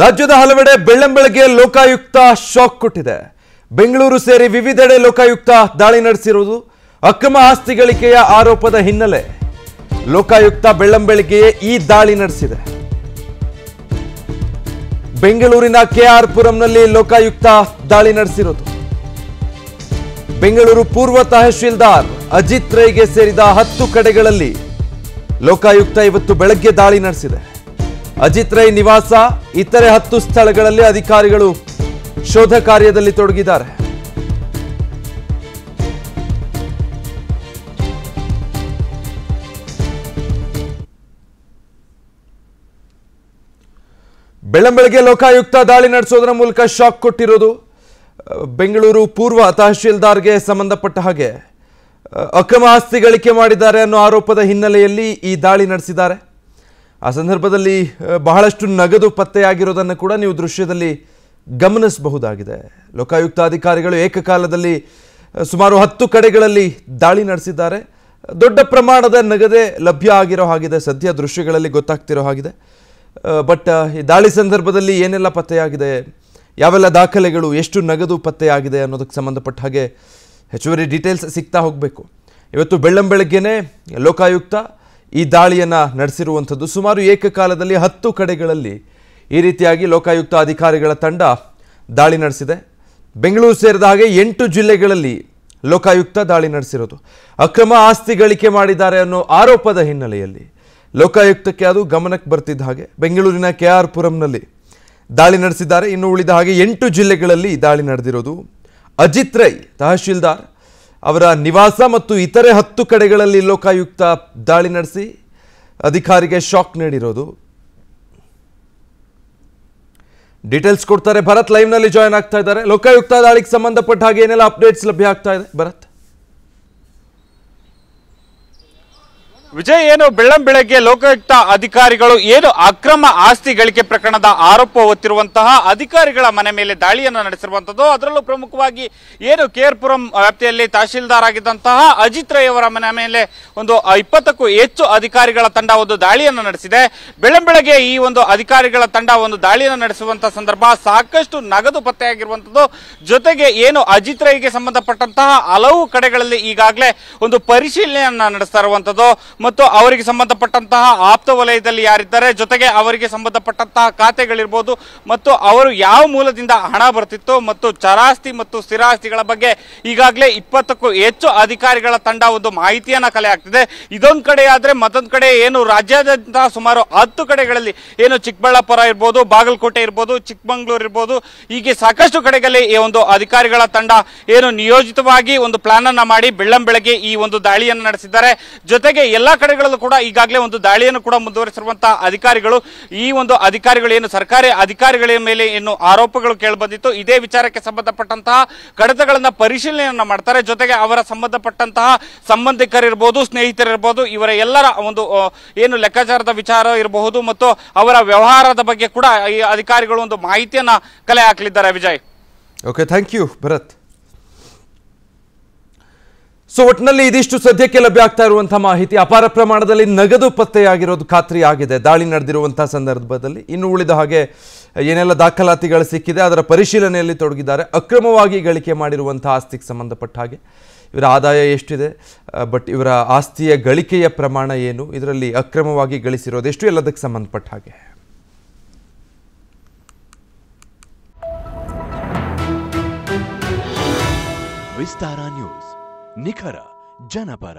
ರಾಜ್ಯದ ಹಲವೆಡೆ ಬೆಳ್ಳಂಬೆಳಗ್ಗೆ ಲೋಕಾಯುಕ್ತ ಶಾಕ್ ಕೊಟ್ಟಿದೆ ಬೆಂಗಳೂರು ಸೇರಿ ವಿವಿಧೆಡೆ ಲೋಕಾಯುಕ್ತ ದಾಳಿ ನಡೆಸಿರುವುದು ಅಕ್ರಮ ಆಸ್ತಿ ಗಳಿಕೆಯ ಆರೋಪದ ಹಿನ್ನೆಲೆ ಲೋಕಾಯುಕ್ತ ಬೆಳ್ಳಂಬೆಳಗ್ಗೆಯೇ ಈ ದಾಳಿ ನಡೆಸಿದೆ ಬೆಂಗಳೂರಿನ ಕೆಆರ್ ಪುರಂನಲ್ಲಿ ಲೋಕಾಯುಕ್ತ ದಾಳಿ ನಡೆಸಿರೋದು ಬೆಂಗಳೂರು ಪೂರ್ವ ತಹಶೀಲ್ದಾರ್ ಅಜಿತ್ ರೈಗೆ ಸೇರಿದ ಹತ್ತು ಕಡೆಗಳಲ್ಲಿ ಲೋಕಾಯುಕ್ತ ಇವತ್ತು ಬೆಳಗ್ಗೆ ದಾಳಿ ನಡೆಸಿದೆ ಅಜಿತ್ ರೈ ನಿವಾಸ ಇತರೆ ಹತ್ತು ಸ್ಥಳಗಳಲ್ಲಿ ಅಧಿಕಾರಿಗಳು ಶೋಧ ಕಾರ್ಯದಲ್ಲಿ ತೊಡಗಿದ್ದಾರೆ ಬೆಳ್ಳಂಬೆಳಗ್ಗೆ ಲೋಕಾಯುಕ್ತ ದಾಳಿ ನಡೆಸೋದರ ಮೂಲಕ ಶಾಕ್ ಕೊಟ್ಟಿರೋದು ಬೆಂಗಳೂರು ಪೂರ್ವ ತಹಶೀಲ್ದಾರ್ಗೆ ಸಂಬಂಧಪಟ್ಟ ಹಾಗೆ ಅಕ್ರಮ ಆಸ್ತಿ ಗಳಿಕೆ ಮಾಡಿದ್ದಾರೆ ಅನ್ನೋ ಆರೋಪದ ಹಿನ್ನೆಲೆಯಲ್ಲಿ ಈ ದಾಳಿ ನಡೆಸಿದ್ದಾರೆ ಆ ಸಂದರ್ಭದಲ್ಲಿ ಬಹಳಷ್ಟು ನಗದು ಪತ್ತೆಯಾಗಿರೋದನ್ನು ಕೂಡ ನೀವು ದೃಶ್ಯದಲ್ಲಿ ಗಮನಿಸಬಹುದಾಗಿದೆ ಲೋಕಾಯುಕ್ತ ಅಧಿಕಾರಿಗಳು ಏಕಕಾಲದಲ್ಲಿ ಸುಮಾರು ಹತ್ತು ಕಡೆಗಳಲ್ಲಿ ದಾಳಿ ನಡೆಸಿದ್ದಾರೆ ದೊಡ್ಡ ಪ್ರಮಾಣದ ನಗದೆ ಲಭ್ಯ ಆಗಿರೋ ಹಾಗಿದೆ ಸದ್ಯ ದೃಶ್ಯಗಳಲ್ಲಿ ಗೊತ್ತಾಗ್ತಿರೋ ಹಾಗಿದೆ ಬಟ್ ಈ ದಾಳಿ ಸಂದರ್ಭದಲ್ಲಿ ಏನೆಲ್ಲ ಪತ್ತೆಯಾಗಿದೆ ಯಾವೆಲ್ಲ ದಾಖಲೆಗಳು ಎಷ್ಟು ನಗದು ಪತ್ತೆಯಾಗಿದೆ ಅನ್ನೋದಕ್ಕೆ ಸಂಬಂಧಪಟ್ಟ ಹಾಗೆ ಹೆಚ್ಚುವರಿ ಡೀಟೇಲ್ಸ್ ಸಿಗ್ತಾ ಹೋಗಬೇಕು ಇವತ್ತು ಬೆಳ್ಳಂಬೆಳಗ್ಗೆನೇ ಲೋಕಾಯುಕ್ತ ಈ ದಾಳಿಯನ್ನು ನಡೆಸಿರುವಂಥದ್ದು ಸುಮಾರು ಏಕಕಾಲದಲ್ಲಿ ಹತ್ತು ಕಡೆಗಳಲ್ಲಿ ಈ ರೀತಿಯಾಗಿ ಲೋಕಾಯುಕ್ತ ಅಧಿಕಾರಿಗಳ ತಂಡ ದಾಳಿ ನಡೆಸಿದೆ ಬೆಂಗಳೂರು ಸೇರಿದ ಹಾಗೆ ಎಂಟು ಜಿಲ್ಲೆಗಳಲ್ಲಿ ಲೋಕಾಯುಕ್ತ ದಾಳಿ ನಡೆಸಿರೋದು ಅಕ್ರಮ ಆಸ್ತಿ ಗಳಿಕೆ ಮಾಡಿದ್ದಾರೆ ಅನ್ನೋ ಆರೋಪದ ಹಿನ್ನೆಲೆಯಲ್ಲಿ ಲೋಕಾಯುಕ್ತಕ್ಕೆ ಅದು ಗಮನಕ್ಕೆ ಬರ್ತಿದ್ದ ಹಾಗೆ ಬೆಂಗಳೂರಿನ ಕೆ ಆರ್ ಪುರಂನಲ್ಲಿ ದಾಳಿ ನಡೆಸಿದ್ದಾರೆ ಇನ್ನು ಉಳಿದ ಹಾಗೆ ಎಂಟು ಜಿಲ್ಲೆಗಳಲ್ಲಿ ದಾಳಿ ನಡೆದಿರೋದು ಅಜಿತ್ ರೈ ತಹಶೀಲ್ದಾರ್ ಅವರ ನಿವಾಸ ಮತ್ತು ಇತರೆ ಹತ್ತು ಕಡೆಗಳಲ್ಲಿ ಲೋಕಾಯುಕ್ತ ದಾಳಿ ನಡೆಸಿ ಅಧಿಕಾರಿಗೆ ಶಾಕ್ ನೀಡಿರೋದು ಡೀಟೇಲ್ಸ್ ಕೊಡ್ತಾರೆ ಭರತ್ ಲೈವ್ನಲ್ಲಿ ಜಾಯ್ನ್ ಆಗ್ತಾ ಇದ್ದಾರೆ ಲೋಕಾಯುಕ್ತ ದಾಳಿಗೆ ಸಂಬಂಧಪಟ್ಟ ಹಾಗೆ ಏನೆಲ್ಲ ಅಪ್ಡೇಟ್ಸ್ ಲಭ್ಯ ಆಗ್ತಾ ಇದೆ ಭರತ್ ವಿಜಯ್ ಏನು ಬೆಳ್ಳಂ ಬೆಳಗ್ಗೆ ಲೋಕಾಯುಕ್ತ ಅಧಿಕಾರಿಗಳು ಏನು ಅಕ್ರಮ ಆಸ್ತಿ ಗಳಿಕೆ ಪ್ರಕರಣದ ಆರೋಪ ಹೊತ್ತಿರುವಂತಹ ಅಧಿಕಾರಿಗಳ ಮನೆ ಮೇಲೆ ದಾಳಿಯನ್ನು ನಡೆಸಿರುವಂತದ್ದು ಅದರಲ್ಲೂ ಪ್ರಮುಖವಾಗಿ ಏನು ಕೇರ್ಪುರಂ ವ್ಯಾಪ್ತಿಯಲ್ಲಿ ತಹಶೀಲ್ದಾರ್ ಆಗಿದ್ದಂತಹ ಅಜಿತ್ ರೈ ಅವರ ಮನೆ ಮೇಲೆ ಒಂದು ಇಪ್ಪತ್ತಕ್ಕೂ ಹೆಚ್ಚು ಅಧಿಕಾರಿಗಳ ತಂಡ ಒಂದು ದಾಳಿಯನ್ನು ನಡೆಸಿದೆ ಬೆಳ್ಳಂ ಬೆಳಗ್ಗೆ ಈ ಒಂದು ಅಧಿಕಾರಿಗಳ ತಂಡ ಒಂದು ದಾಳಿಯನ್ನು ನಡೆಸುವಂತಹ ಸಂದರ್ಭ ಸಾಕಷ್ಟು ನಗದು ಪತ್ತೆಯಾಗಿರುವಂತದ್ದು ಜೊತೆಗೆ ಏನು ಅಜಿತ್ ರೈಗೆ ಸಂಬಂಧಪಟ್ಟಂತಹ ಹಲವು ಕಡೆಗಳಲ್ಲಿ ಈಗಾಗಲೇ ಒಂದು ಪರಿಶೀಲನೆಯನ್ನ ನಡೆಸ್ತಾ ಮತ್ತು ಅವರಿಗೆ ಸಂಬಂಧಪಟ್ಟಂತಹ ಆಪ್ತ ವಲಯದಲ್ಲಿ ಯಾರಿದ್ದಾರೆ ಜೊತೆಗೆ ಅವರಿಗೆ ಸಂಬಂಧಪಟ್ಟಂತಹ ಖಾತೆಗಳಿರ್ಬೋದು ಮತ್ತು ಅವರು ಯಾವ ಮೂಲದಿಂದ ಹಣ ಬರ್ತಿತ್ತು ಮತ್ತು ಚರಾಸ್ತಿ ಮತ್ತು ಸ್ಥಿರಾಸ್ತಿಗಳ ಬಗ್ಗೆ ಈಗಾಗಲೇ ಇಪ್ಪತ್ತಕ್ಕೂ ಹೆಚ್ಚು ಅಧಿಕಾರಿಗಳ ತಂಡ ಒಂದು ಮಾಹಿತಿಯನ್ನು ಕಲೆ ಹಾಕ್ತಿದೆ ಇದೊಂದು ಕಡೆ ಆದರೆ ಮತ್ತೊಂದು ಕಡೆ ಏನು ರಾಜ್ಯಾದ್ಯಂತ ಸುಮಾರು ಹತ್ತು ಕಡೆಗಳಲ್ಲಿ ಏನು ಚಿಕ್ಕಬಳ್ಳಾಪುರ ಇರ್ಬೋದು ಬಾಗಲಕೋಟೆ ಇರ್ಬೋದು ಚಿಕ್ಕಮಂಗ್ಳೂರು ಇರ್ಬೋದು ಹೀಗೆ ಸಾಕಷ್ಟು ಕಡೆಗಳಲ್ಲಿ ಈ ಒಂದು ಅಧಿಕಾರಿಗಳ ತಂಡ ಏನು ನಿಯೋಜಿತವಾಗಿ ಒಂದು ಪ್ಲಾನ್ ಅನ್ನ ಮಾಡಿ ಬೆಳ್ಳಂ ಈ ಒಂದು ದಾಳಿಯನ್ನು ನಡೆಸಿದ್ದಾರೆ ಜೊತೆಗೆ ಎಲ್ಲ ಎಲ್ಲಾ ಕಡೆಗಳಲ್ಲೂ ಕೂಡ ಈಗಾಗಲೇ ಒಂದು ದಾಳಿಯನ್ನು ಕೂಡ ಮುಂದುವರಿಸಿರುವಂತಹ ಅಧಿಕಾರಿಗಳು ಈ ಒಂದು ಅಧಿಕಾರಿಗಳು ಏನು ಸರ್ಕಾರಿ ಅಧಿಕಾರಿಗಳ ಮೇಲೆ ಏನು ಆರೋಪಗಳು ಕೇಳಬಂದಿತ್ತು ಇದೇ ವಿಚಾರಕ್ಕೆ ಸಂಬಂಧಪಟ್ಟಂತಹ ಕಡತಗಳನ್ನ ಪರಿಶೀಲನೆಯನ್ನ ಮಾಡ್ತಾರೆ ಜೊತೆಗೆ ಅವರ ಸಂಬಂಧಪಟ್ಟಂತಹ ಸಂಬಂಧಿಕರಿರ್ಬೋದು ಸ್ನೇಹಿತರಿರ್ಬೋದು ಇವರ ಎಲ್ಲರ ಒಂದು ಏನು ಲೆಕ್ಕಾಚಾರದ ವಿಚಾರ ಇರಬಹುದು ಮತ್ತು ಅವರ ವ್ಯವಹಾರದ ಬಗ್ಗೆ ಕೂಡ ಈ ಅಧಿಕಾರಿಗಳು ಒಂದು ಮಾಹಿತಿಯನ್ನ ಕಲೆ ಹಾಕಲಿದ್ದಾರೆ Vijay okay thank you Bharat so ಒಟ್ಟಿನಲ್ಲಿ ಇದಿಷ್ಟು ಸದ್ಯಕ್ಕೆ ಲಭ್ಯ ಆಗ್ತಾ ಇರುವಂತಹ ಮಾಹಿತಿ ಅಪಾರ ಪ್ರಮಾಣದಲ್ಲಿ ನಗದು ಪತ್ತೆಯಾಗಿರೋದು ಖಾತ್ರಿ ಆಗಿದೆ ದಾಳಿ ನಡೆದಿರುವಂತಹ ಸಂದರ್ಭದಲ್ಲಿ ಇನ್ನು ಉಳಿದ ಹಾಗೆ ಏನೆಲ್ಲ ದಾಖಲಾತಿಗಳು ಸಿಕ್ಕಿದೆ ಅದರ ಪರಿಶೀಲನೆಯಲ್ಲಿ ತೊಡಗಿದ್ದಾರೆ ಅಕ್ರಮವಾಗಿ ಗಳಿಕೆ ಮಾಡಿರುವಂತಹ ಆಸ್ತಿಗೆ ಸಂಬಂಧಪಟ್ಟ ಹಾಗೆ ಇವರ ಆದಾಯ ಎಷ್ಟಿದೆ ಬಟ್ ಇವರ ಆಸ್ತಿಯ ಗಳಿಕೆಯ ಪ್ರಮಾಣ ಏನು ಇದರಲ್ಲಿ ಅಕ್ರಮವಾಗಿ ಗಳಿಸಿರೋದೆಷ್ಟು ಎಲ್ಲದಕ್ಕೆ ಸಂಬಂಧಪಟ್ಟ ಹಾಗೆ ವಿಸ್ತಾರ ನ್ಯೂಸ್ ನಿಖರ ಜನಪರ